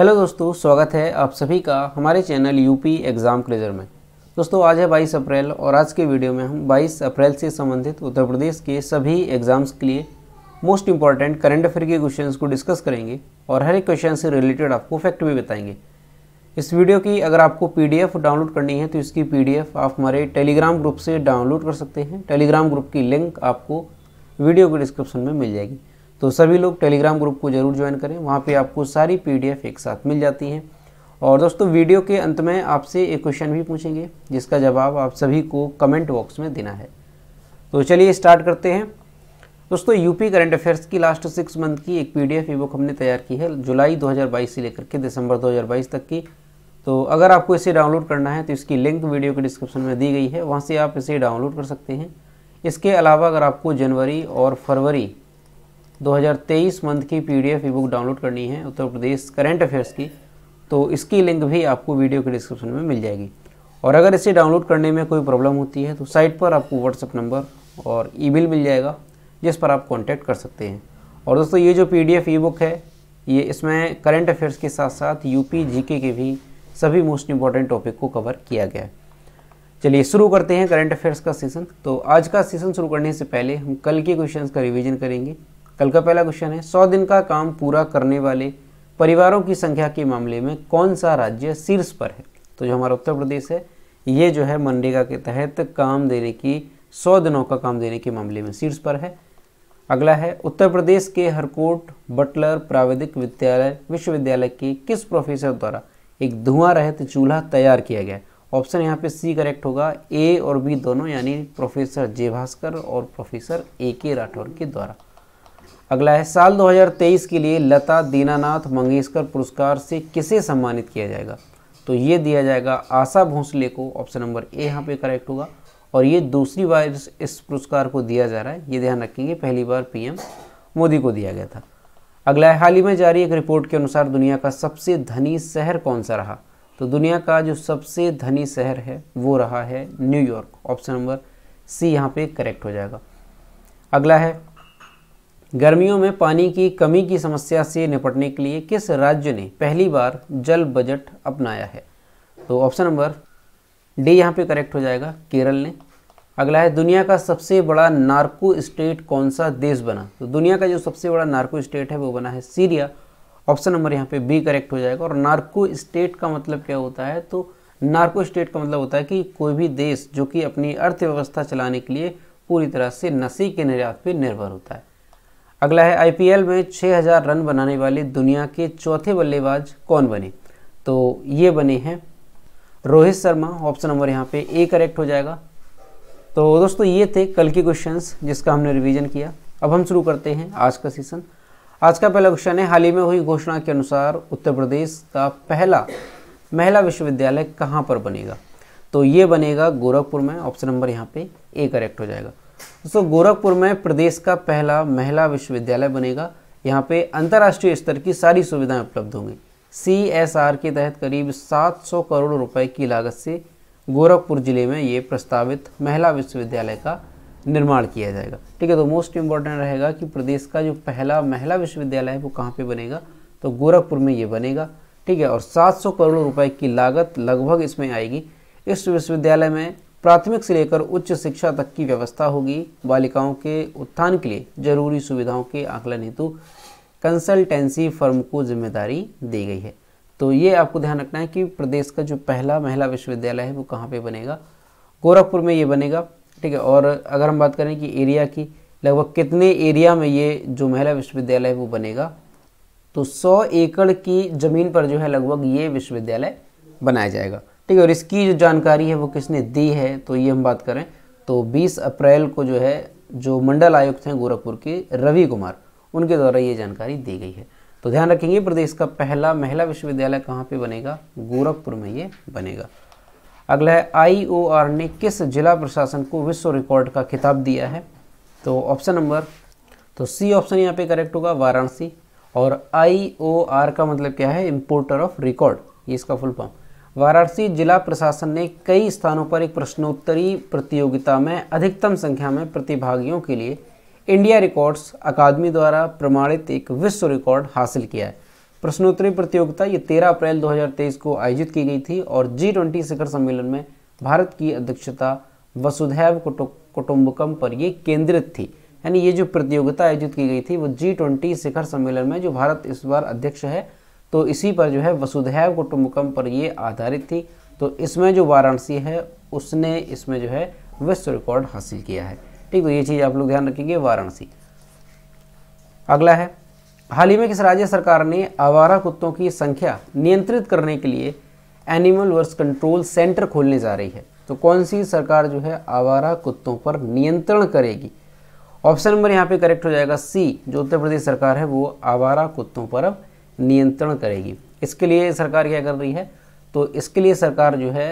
hello दोस्तों स्वागत है आप सभी का हमारे चैनल यूपी एग्ज़ाम क्लेजर में दोस्तों आज है 22 अप्रैल और आज के वीडियो में हम 22 अप्रैल से संबंधित उत्तर प्रदेश के सभी एग्ज़ाम्स के लिए मोस्ट इंपॉर्टेंट करंट अफेयर के क्वेश्चंस को डिस्कस करेंगे और हर एक क्वेश्चन से रिलेटेड आपको फैक्ट भी बताएंगे इस वीडियो की अगर आपको पी डाउनलोड करनी है तो इसकी पी आप हमारे टेलीग्राम ग्रुप से डाउनलोड कर सकते हैं टेलीग्राम ग्रुप की लिंक आपको वीडियो के डिस्क्रिप्शन में मिल जाएगी तो सभी लोग टेलीग्राम ग्रुप को ज़रूर ज्वाइन करें वहाँ पे आपको सारी पीडीएफ एक साथ मिल जाती हैं और दोस्तों वीडियो के अंत में आपसे एक क्वेश्चन भी पूछेंगे जिसका जवाब आप सभी को कमेंट बॉक्स में देना है तो चलिए स्टार्ट करते हैं दोस्तों यूपी करंट अफेयर्स की लास्ट सिक्स मंथ की एक ई बुक हमने तैयार की है जुलाई दो से लेकर के दिसंबर दो तक की तो अगर आपको इसे डाउनलोड करना है तो इसकी लिंक वीडियो के डिस्क्रिप्शन में दी गई है वहाँ से आप इसे डाउनलोड कर सकते हैं इसके अलावा अगर आपको जनवरी और फरवरी 2023 मंथ की पीडीएफ बुक डाउनलोड करनी है उत्तर प्रदेश करंट अफेयर्स की तो इसकी लिंक भी आपको वीडियो के डिस्क्रिप्शन में मिल जाएगी और अगर इसे डाउनलोड करने में कोई प्रॉब्लम होती है तो साइट पर आपको व्हाट्सअप नंबर और ईमेल मिल जाएगा जिस पर आप कॉन्टैक्ट कर सकते हैं और दोस्तों ये जो P D F e book है ये इसमें करंट अफेयर्स के साथ साथ यूपी पी के भी सभी मोस्ट इंपॉर्टेंट टॉपिक को कवर किया गया है चलिए शुरू करते हैं करंट अफेयर्स का सीज़न तो आज का सीज़न शुरू करने से पहले हम कल के क्वेश्चंस का रिवीजन करेंगे कल का पहला क्वेश्चन है सौ दिन का काम पूरा करने वाले परिवारों की संख्या के मामले में कौन सा राज्य शीर्ष पर है तो जो हमारा उत्तर प्रदेश है ये जो है मनरेगा के तहत काम देने की सौ दिनों का काम देने के मामले में शीर्ष पर है अगला है उत्तर प्रदेश के हरकोट बटलर प्राविधिक विद्यालय विश्वविद्यालय के किस प्रोफेसर द्वारा एक धुआं रहित चूल्हा तैयार किया गया ऑप्शन यहाँ पे सी करेक्ट होगा ए और बी दोनों यानी प्रोफेसर जे भास्कर और प्रोफेसर ए के राठौर के द्वारा अगला है साल 2023 के लिए लता दीनानाथ मंगेशकर पुरस्कार से किसे सम्मानित किया जाएगा तो ये दिया जाएगा आशा भोसले को ऑप्शन नंबर ए यहाँ पे करेक्ट होगा और ये दूसरी बार इस पुरस्कार को दिया जा रहा है ये ध्यान रखेंगे पहली बार पीएम मोदी को दिया गया था अगला है हाल ही में जारी एक रिपोर्ट के अनुसार दुनिया का सबसे धनी शहर कौन सा रहा तो दुनिया का जो सबसे धनी शहर है वो रहा है न्यूयॉर्क ऑप्शन नंबर सी यहाँ पे करेक्ट हो जाएगा अगला है गर्मियों में पानी की कमी की समस्या से निपटने के लिए किस राज्य ने पहली बार जल बजट अपनाया है तो ऑप्शन नंबर डी यहाँ पे करेक्ट हो जाएगा केरल ने अगला है दुनिया का सबसे बड़ा नार्को स्टेट कौन सा देश बना तो दुनिया का जो सबसे बड़ा नार्को स्टेट है वो बना है सीरिया ऑप्शन नंबर यहाँ पे बी करेक्ट हो जाएगा और नार्को स्टेट का मतलब क्या होता है तो नार्को स्टेट का मतलब होता है कि कोई भी देश जो कि अपनी अर्थव्यवस्था चलाने के लिए पूरी तरह से नशे के निर्यात पर निर्भर होता है अगला है आईपीएल में 6000 रन बनाने वाले दुनिया के चौथे बल्लेबाज कौन बने तो ये बने हैं रोहित शर्मा ऑप्शन नंबर यहाँ पे ए करेक्ट हो जाएगा तो दोस्तों ये थे कल के क्वेश्चंस जिसका हमने रिवीजन किया अब हम शुरू करते हैं आज का सीजन आज का पहला क्वेश्चन है हाल ही में हुई घोषणा के अनुसार उत्तर प्रदेश का पहला महिला विश्वविद्यालय कहाँ पर बनेगा तो ये बनेगा गोरखपुर में ऑप्शन नंबर यहाँ पे ए करेक्ट हो जाएगा दोस्तों गोरखपुर में प्रदेश का पहला महिला विश्वविद्यालय बनेगा यहाँ पे अंतर्राष्ट्रीय स्तर की सारी सुविधाएं उपलब्ध होंगी सी एस आर के तहत करीब 700 करोड़ रुपए की लागत से गोरखपुर जिले में ये प्रस्तावित महिला विश्वविद्यालय का निर्माण किया जाएगा ठीक है तो मोस्ट इम्पॉर्टेंट रहेगा कि प्रदेश का जो पहला महिला विश्वविद्यालय है वो कहाँ पर बनेगा तो गोरखपुर में ये बनेगा ठीक है और 700 करोड़ रुपए की लागत लगभग इसमें आएगी इस विश्वविद्यालय में प्राथमिक से लेकर उच्च शिक्षा तक की व्यवस्था होगी बालिकाओं के उत्थान के लिए जरूरी सुविधाओं के आकलन हेतु कंसल्टेंसी फर्म को जिम्मेदारी दी गई है तो ये आपको ध्यान रखना है कि प्रदेश का जो पहला महिला विश्वविद्यालय है वो कहाँ पे बनेगा गोरखपुर में ये बनेगा ठीक है और अगर हम बात करें कि एरिया की लगभग कितने एरिया में ये जो महिला विश्वविद्यालय है वो बनेगा तो सौ एकड़ की ज़मीन पर जो है लगभग ये विश्वविद्यालय बनाया जाएगा ठीक है और इसकी जो जानकारी है वो किसने दी है तो ये हम बात करें तो 20 अप्रैल को जो है जो मंडल आयुक्त हैं गोरखपुर के रवि कुमार उनके द्वारा ये जानकारी दी गई है तो ध्यान रखेंगे प्रदेश का पहला महिला विश्वविद्यालय कहाँ पे बनेगा गोरखपुर में ये बनेगा अगला है आर ने किस जिला प्रशासन को विश्व रिकॉर्ड का खिताब दिया है तो ऑप्शन नंबर तो सी ऑप्शन यहाँ पे करेक्ट होगा वाराणसी और आर का मतलब क्या है इम्पोर्टर ऑफ रिकॉर्ड ये इसका फुल फॉर्म वाराणसी जिला प्रशासन ने कई स्थानों पर एक प्रश्नोत्तरी प्रतियोगिता में अधिकतम संख्या में प्रतिभागियों के लिए इंडिया रिकॉर्ड्स अकादमी द्वारा प्रमाणित एक विश्व रिकॉर्ड हासिल किया है प्रश्नोत्तरी प्रतियोगिता ये 13 अप्रैल 2023 को आयोजित की गई थी और जी ट्वेंटी शिखर सम्मेलन में भारत की अध्यक्षता वसुधैव कुटुंबकम पर ये केंद्रित थी यानी ये जो प्रतियोगिता आयोजित की गई थी वो जी ट्वेंटी शिखर सम्मेलन में जो भारत इस बार अध्यक्ष है तो इसी पर जो है वसुधैव कुटुम्बकम पर ये आधारित थी तो इसमें जो वाराणसी है उसने इसमें जो है विश्व रिकॉर्ड हासिल किया है ठीक तो ये चीज़ आप लोग ध्यान रखेंगे वाराणसी अगला है हाल ही में किस राज्य सरकार ने आवारा कुत्तों की संख्या नियंत्रित करने के लिए एनिमल वर्स कंट्रोल सेंटर खोलने जा रही है तो कौन सी सरकार जो है आवारा कुत्तों पर नियंत्रण करेगी ऑप्शन नंबर यहाँ पे करेक्ट हो जाएगा सी जो उत्तर प्रदेश सरकार है वो आवारा कुत्तों पर अब नियंत्रण करेगी इसके लिए सरकार क्या कर रही है तो इसके लिए सरकार जो है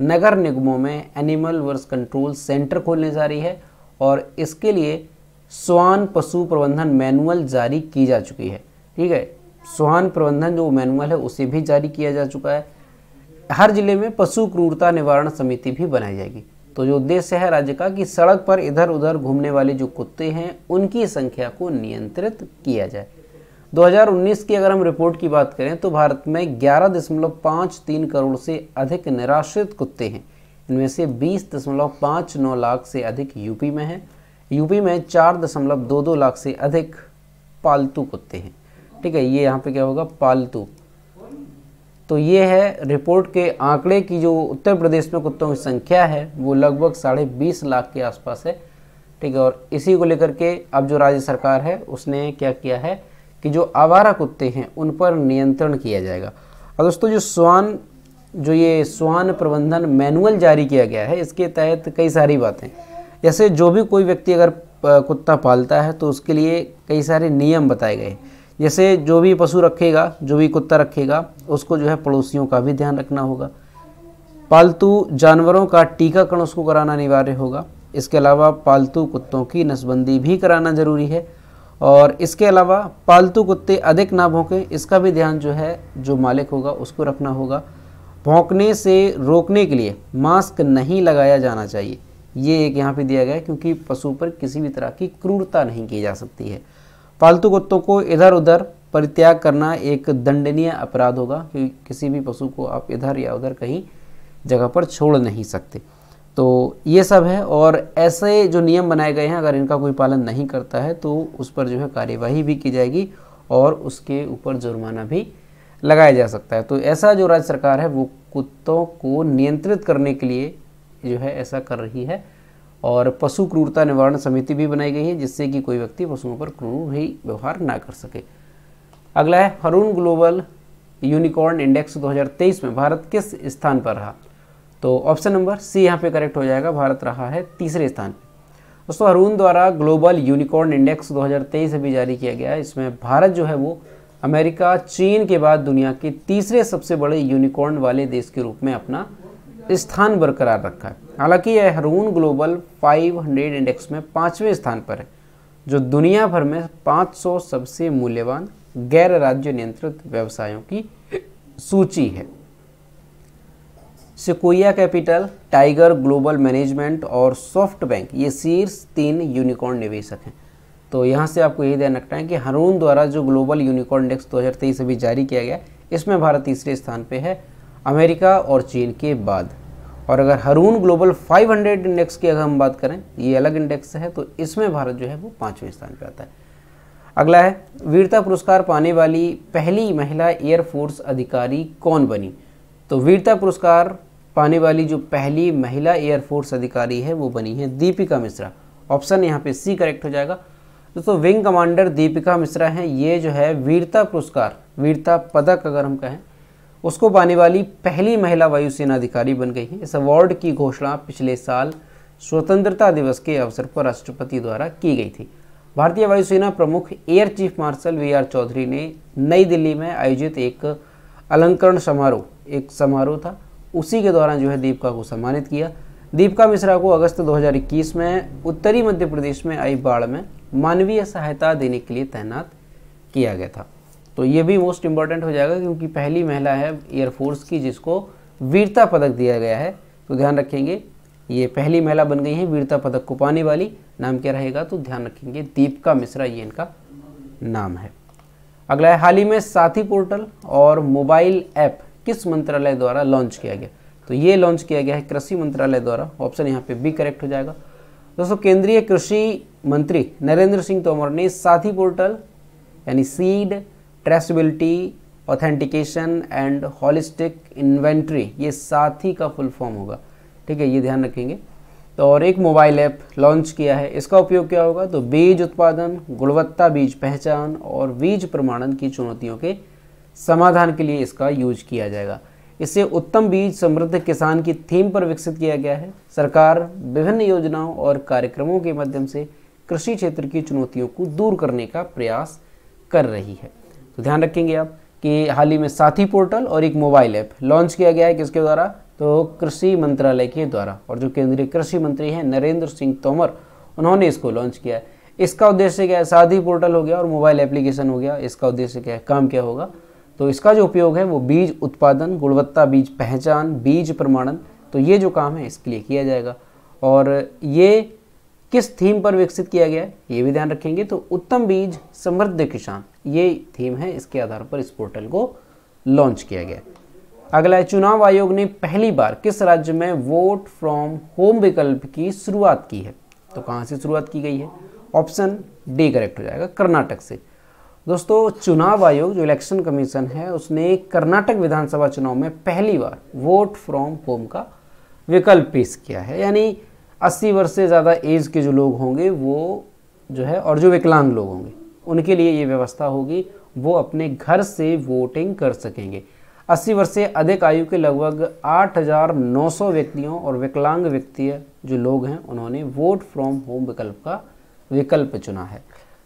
नगर निगमों में एनिमल वर्स कंट्रोल सेंटर खोलने जा रही है और इसके लिए स्वान पशु प्रबंधन मैनुअल जारी की जा चुकी है ठीक है स्वान प्रबंधन जो मैनुअल है उसे भी जारी किया जा चुका है हर जिले में पशु क्रूरता निवारण समिति भी बनाई जाएगी तो जो उद्देश्य है राज्य का कि सड़क पर इधर उधर घूमने वाले जो कुत्ते हैं उनकी संख्या को नियंत्रित किया जाए 2019 की अगर हम रिपोर्ट की बात करें तो भारत में ग्यारह दशमलव पाँच तीन करोड़ से अधिक निराश्रित कुत्ते हैं इनमें से बीस दशमलव पाँच नौ लाख से अधिक यूपी में हैं यूपी में चार दशमलव दो दो लाख से अधिक पालतू कुत्ते हैं ठीक है ये यहाँ पे क्या होगा पालतू तो ये है रिपोर्ट के आंकड़े की जो उत्तर प्रदेश में कुत्तों की संख्या है वो लगभग साढ़े बीस लाख के आसपास है ठीक है और इसी को लेकर के अब जो राज्य सरकार है उसने क्या किया है कि जो आवारा कुत्ते हैं उन पर नियंत्रण किया जाएगा और दोस्तों जो स्वान जो ये स्वान प्रबंधन मैनुअल जारी किया गया है इसके तहत कई सारी बातें जैसे जो भी कोई व्यक्ति अगर कुत्ता पालता है तो उसके लिए कई सारे नियम बताए गए जैसे जो भी पशु रखेगा जो भी कुत्ता रखेगा उसको जो है पड़ोसियों का भी ध्यान रखना होगा पालतू जानवरों का टीकाकरण उसको कराना अनिवार्य होगा इसके अलावा पालतू कुत्तों की नसबंदी भी कराना ज़रूरी है और इसके अलावा पालतू कुत्ते अधिक ना भौंकें इसका भी ध्यान जो है जो मालिक होगा उसको रखना होगा भौंकने से रोकने के लिए मास्क नहीं लगाया जाना चाहिए ये एक यहाँ पे दिया गया है क्योंकि पशु पर किसी भी तरह की क्रूरता नहीं की जा सकती है पालतू कुत्तों को इधर उधर परित्याग करना एक दंडनीय अपराध होगा कि किसी भी पशु को आप इधर या उधर कहीं जगह पर छोड़ नहीं सकते तो ये सब है और ऐसे जो नियम बनाए गए हैं अगर इनका कोई पालन नहीं करता है तो उस पर जो है कार्यवाही भी की जाएगी और उसके ऊपर जुर्माना भी लगाया जा सकता है तो ऐसा जो राज्य सरकार है वो कुत्तों को नियंत्रित करने के लिए जो है ऐसा कर रही है और पशु क्रूरता निवारण समिति भी बनाई गई है जिससे कि कोई व्यक्ति पशुओं पर क्रूर ही व्यवहार ना कर सके अगला है हरून ग्लोबल यूनिकॉर्न इंडेक्स 2023 में भारत किस स्थान पर रहा तो ऑप्शन नंबर सी यहाँ पे करेक्ट हो जाएगा भारत रहा है तीसरे स्थान दोस्तों हरून द्वारा ग्लोबल यूनिकॉर्न इंडेक्स 2023 अभी जारी किया गया है इसमें भारत जो है वो अमेरिका चीन के बाद दुनिया के तीसरे सबसे बड़े यूनिकॉर्न वाले देश के रूप में अपना स्थान बरकरार रखा है हालांकि यह हरून ग्लोबल 500 इंडेक्स में पाँचवें स्थान पर है जो दुनिया भर में 500 सबसे मूल्यवान गैर राज्य नियंत्रित व्यवसायों की सूची है Sequoia Capital Tiger Global Management और सॉफ्ट बैंक ये शीर्ष तीन यूनिकॉर्न निवेशक हैं तो यहाँ से आपको यही ध्यान रखना है कि हरून द्वारा जो ग्लोबल यूनिकॉर्न इंडेक्स 2023 अभी जारी किया गया इसमें भारत तीसरे स्थान पे है अमेरिका और चीन के बाद और अगर हरून ग्लोबल 500 इंडेक्स की अगर हम बात करें ये अलग इंडेक्स है तो इसमें भारत जो है वो पाँचवें स्थान पर आता है अगला है वीरता पुरस्कार पाने वाली पहली महिला एयरफोर्स अधिकारी कौन बनी तो वीरता पुरस्कार पाने वाली जो पहली महिला एयरफोर्स अधिकारी है वो बनी है दीपिका मिश्रा ऑप्शन यहाँ पे सी करेक्ट हो जाएगा दोस्तों विंग कमांडर दीपिका मिश्रा हैं ये जो है वीरता पुरस्कार वीरता पदक अगर हम कहें उसको पाने वाली पहली महिला वायुसेना अधिकारी बन गई हैं इस अवार्ड की घोषणा पिछले साल स्वतंत्रता दिवस के अवसर पर राष्ट्रपति द्वारा की गई थी भारतीय वायुसेना प्रमुख air chief marshal V R Chaudhary ने नई दिल्ली में आयोजित एक अलंकरण समारोह एक समारोह था उसी के दौरान जो है दीपिका को सम्मानित किया दीपिका मिश्रा को अगस्त 2021 में उत्तरी मध्य प्रदेश में आई बाढ़ में मानवीय सहायता देने के लिए तैनात किया गया था तो ये भी मोस्ट इम्पॉर्टेंट हो जाएगा क्योंकि पहली महिला है एयरफोर्स की जिसको वीरता पदक दिया गया है तो ध्यान रखेंगे ये पहली महिला बन गई है वीरता पदक को पाने वाली नाम क्या रहेगा तो ध्यान रखेंगे दीपिका मिश्रा ये इनका नाम है अगला है हाल ही में साथी पोर्टल और मोबाइल ऐप किस मंत्रालय द्वारा लॉन्च किया गया तो ये लॉन्च किया गया है कृषि मंत्रालय द्वारा ऑप्शन यहाँ पे बी करेक्ट हो जाएगा दोस्तों केंद्रीय कृषि मंत्री नरेंद्र सिंह तोमर ने साथी पोर्टल यानी seed traceability authentication and holistic inventory ये साथी का फुल फॉर्म होगा ठीक है ये ध्यान रखेंगे तो और एक मोबाइल ऐप लॉन्च किया है इसका उपयोग क्या होगा तो बीज उत्पादन गुणवत्ता बीज पहचान और बीज प्रमाणन की चुनौतियों के समाधान के लिए इसका यूज किया जाएगा इसे उत्तम बीज समृद्ध किसान की थीम पर विकसित किया गया है सरकार विभिन्न योजनाओं और कार्यक्रमों के माध्यम से कृषि क्षेत्र की चुनौतियों को दूर करने का प्रयास कर रही है तो ध्यान रखेंगे आप कि हाल ही में साथी पोर्टल और एक मोबाइल ऐप लॉन्च किया गया है किसके द्वारा तो कृषि मंत्रालय के द्वारा और जो केंद्रीय कृषि मंत्री हैं नरेंद्र सिंह तोमर उन्होंने इसको लॉन्च किया है इसका उद्देश्य क्या है साथी पोर्टल हो गया और मोबाइल एप्लीकेशन हो गया इसका उद्देश्य क्या है काम क्या होगा तो इसका जो उपयोग है वो बीज उत्पादन गुणवत्ता बीज पहचान बीज प्रमाणन तो ये जो काम है इसके लिए किया जाएगा और ये किस थीम पर विकसित किया गया है ये भी ध्यान रखेंगे तो उत्तम बीज समृद्ध किसान ये थीम है इसके आधार पर इस पोर्टल को लॉन्च किया गया अगला है चुनाव आयोग ने पहली बार किस राज्य में वोट फ्रॉम होम विकल्प की शुरुआत की है तो कहाँ से शुरुआत की गई है ऑप्शन डी करेक्ट हो जाएगा कर्नाटक से दोस्तों चुनाव आयोग जो इलेक्शन कमीशन है उसने कर्नाटक विधानसभा चुनाव में पहली बार वोट फ्रॉम होम का विकल्प पेश किया है यानी अस्सी वर्ष से ज़्यादा एज के जो लोग होंगे वो जो है और जो विकलांग लोग होंगे उनके लिए ये व्यवस्था होगी वो अपने घर से वोटिंग कर सकेंगे 80 वर्ष से अधिक आयु के लगभग 8,900 व्यक्तियों और विकलांग व्यक्ति जो लोग हैं उन्होंने वोट फ्रॉम होम विकल्प का विकल्प चुना है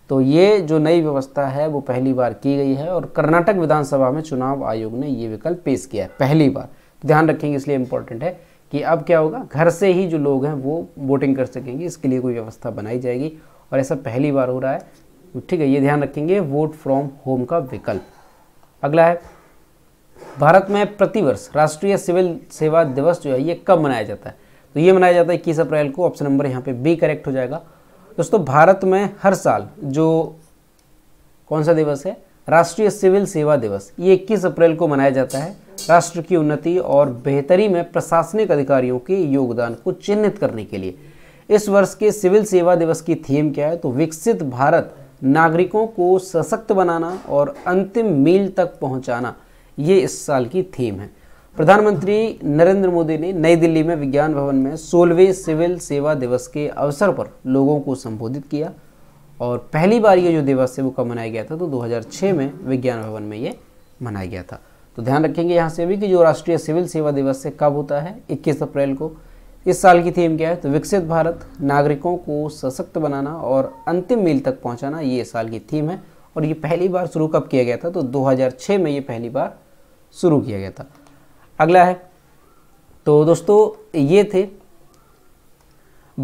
तो ये जो नई व्यवस्था है वो पहली बार की गई है और कर्नाटक विधानसभा में चुनाव आयोग ने ये विकल्प पेश किया है पहली बार तो ध्यान रखेंगे इसलिए इम्पोर्टेंट है कि अब क्या होगा घर से ही जो लोग हैं वो वोटिंग कर सकेंगे इसके लिए कोई व्यवस्था बनाई जाएगी और ऐसा पहली बार हो रहा है तो ठीक है ये ध्यान रखेंगे वोट फ्रॉम होम का विकल्प अगला है भारत में प्रतिवर्ष राष्ट्रीय सिविल सेवा दिवस जो है ये कब मनाया जाता है तो ये मनाया जाता है इक्कीस अप्रैल को ऑप्शन नंबर यहाँ पे बी करेक्ट हो जाएगा दोस्तों भारत में हर साल जो कौन सा दिवस है राष्ट्रीय सिविल सेवा दिवस ये 21 अप्रैल को मनाया जाता है राष्ट्र की उन्नति और बेहतरी में प्रशासनिक अधिकारियों के योगदान को चिन्हित करने के लिए इस वर्ष के सिविल सेवा दिवस की थीम क्या है तो विकसित भारत नागरिकों को सशक्त बनाना और अंतिम मील तक पहुंचाना ये इस साल की थीम है प्रधानमंत्री नरेंद्र मोदी ने नई दिल्ली में विज्ञान भवन में सोलहवें सिविल सेवा दिवस के अवसर पर लोगों को संबोधित किया और पहली बार ये जो दिवस है वो कब मनाया गया था तो 2006 में विज्ञान भवन में ये मनाया गया था तो ध्यान रखेंगे यहाँ से भी कि जो राष्ट्रीय सिविल सेवा दिवस है कब होता है 21 अप्रैल को इस साल की थीम क्या है तो विकसित भारत नागरिकों को सशक्त बनाना और अंतिम मील तक पहुँचाना ये साल की थीम है और ये पहली बार शुरू कब किया गया था तो दो में ये पहली बार शुरू किया गया था अगला है तो दोस्तों ये थे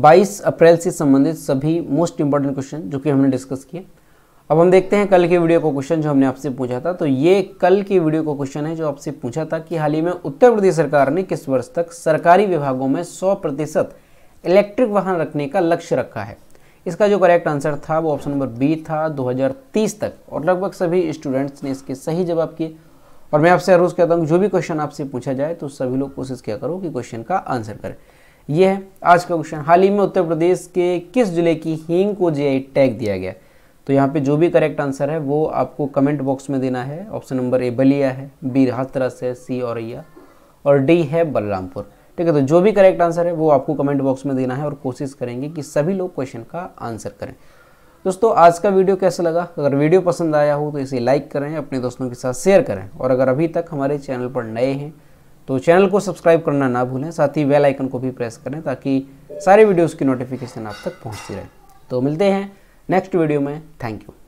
22 अप्रैल से संबंधित सभी मोस्ट इंपॉर्टेंट क्वेश्चन जो कि हमने डिस्कस किए अब हम देखते हैं कल के वीडियो को क्वेश्चन जो हमने आपसे पूछा था तो ये कल के वीडियो को क्वेश्चन है जो आपसे पूछा था कि हाल ही में उत्तर प्रदेश सरकार ने किस वर्ष तक सरकारी विभागों में 100 प्रतिशत इलेक्ट्रिक वाहन रखने का लक्ष्य रखा है इसका जो करेक्ट आंसर था वो ऑप्शन नंबर बी था 2030 तक और लगभग सभी स्टूडेंट्स ने इसके सही जवाब किए और मैं आपसे रोज़ कहता हूँ जो भी क्वेश्चन आपसे पूछा जाए तो सभी लोग कोशिश किया करो कि क्वेश्चन का आंसर करें यह है आज का क्वेश्चन हाल ही में उत्तर प्रदेश के किस जिले की हींग को जे टैग दिया गया तो यहाँ पे जो भी करेक्ट आंसर है वो आपको कमेंट बॉक्स में देना है ऑप्शन नंबर ए बलिया है बी हाथरस है सी औरैया और डी है बलरामपुर ठीक है तो जो भी करेक्ट आंसर है वो आपको कमेंट बॉक्स में देना है और कोशिश करेंगे कि सभी लोग क्वेश्चन का आंसर करें दोस्तों आज का वीडियो कैसा लगा अगर वीडियो पसंद आया हो तो इसे लाइक करें अपने दोस्तों के साथ शेयर करें और अगर अभी तक हमारे चैनल पर नए हैं तो चैनल को सब्सक्राइब करना ना भूलें साथ ही बेल आइकन को भी प्रेस करें ताकि सारे वीडियोज़ की नोटिफिकेशन आप तक पहुंचती रहे तो मिलते हैं नेक्स्ट वीडियो में थैंक यू